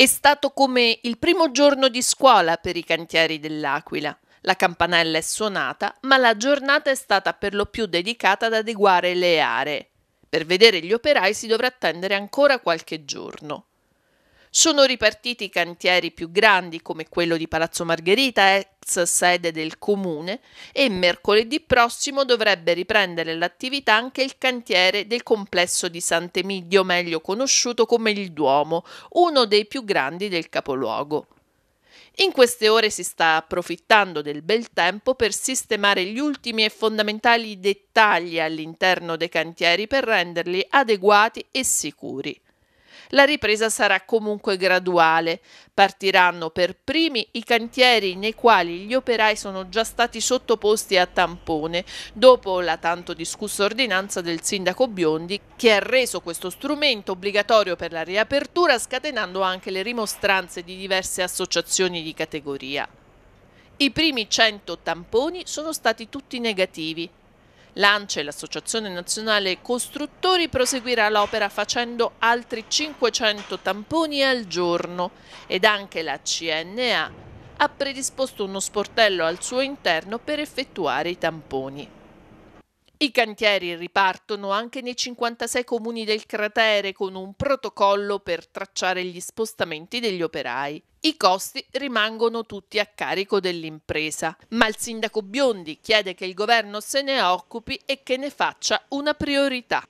È stato come il primo giorno di scuola per i cantieri dell'Aquila. La campanella è suonata, ma la giornata è stata per lo più dedicata ad adeguare le aree. Per vedere gli operai si dovrà attendere ancora qualche giorno. Sono ripartiti i cantieri più grandi come quello di Palazzo Margherita e eh, ex sede del comune e mercoledì prossimo dovrebbe riprendere l'attività anche il cantiere del complesso di Sant'Emidio, meglio conosciuto come il Duomo, uno dei più grandi del capoluogo. In queste ore si sta approfittando del bel tempo per sistemare gli ultimi e fondamentali dettagli all'interno dei cantieri per renderli adeguati e sicuri. La ripresa sarà comunque graduale. Partiranno per primi i cantieri nei quali gli operai sono già stati sottoposti a tampone, dopo la tanto discussa ordinanza del sindaco Biondi che ha reso questo strumento obbligatorio per la riapertura scatenando anche le rimostranze di diverse associazioni di categoria. I primi 100 tamponi sono stati tutti negativi, L'ANCE, l'Associazione Nazionale Costruttori, proseguirà l'opera facendo altri 500 tamponi al giorno ed anche la CNA ha predisposto uno sportello al suo interno per effettuare i tamponi. I cantieri ripartono anche nei 56 comuni del cratere con un protocollo per tracciare gli spostamenti degli operai. I costi rimangono tutti a carico dell'impresa, ma il sindaco Biondi chiede che il governo se ne occupi e che ne faccia una priorità.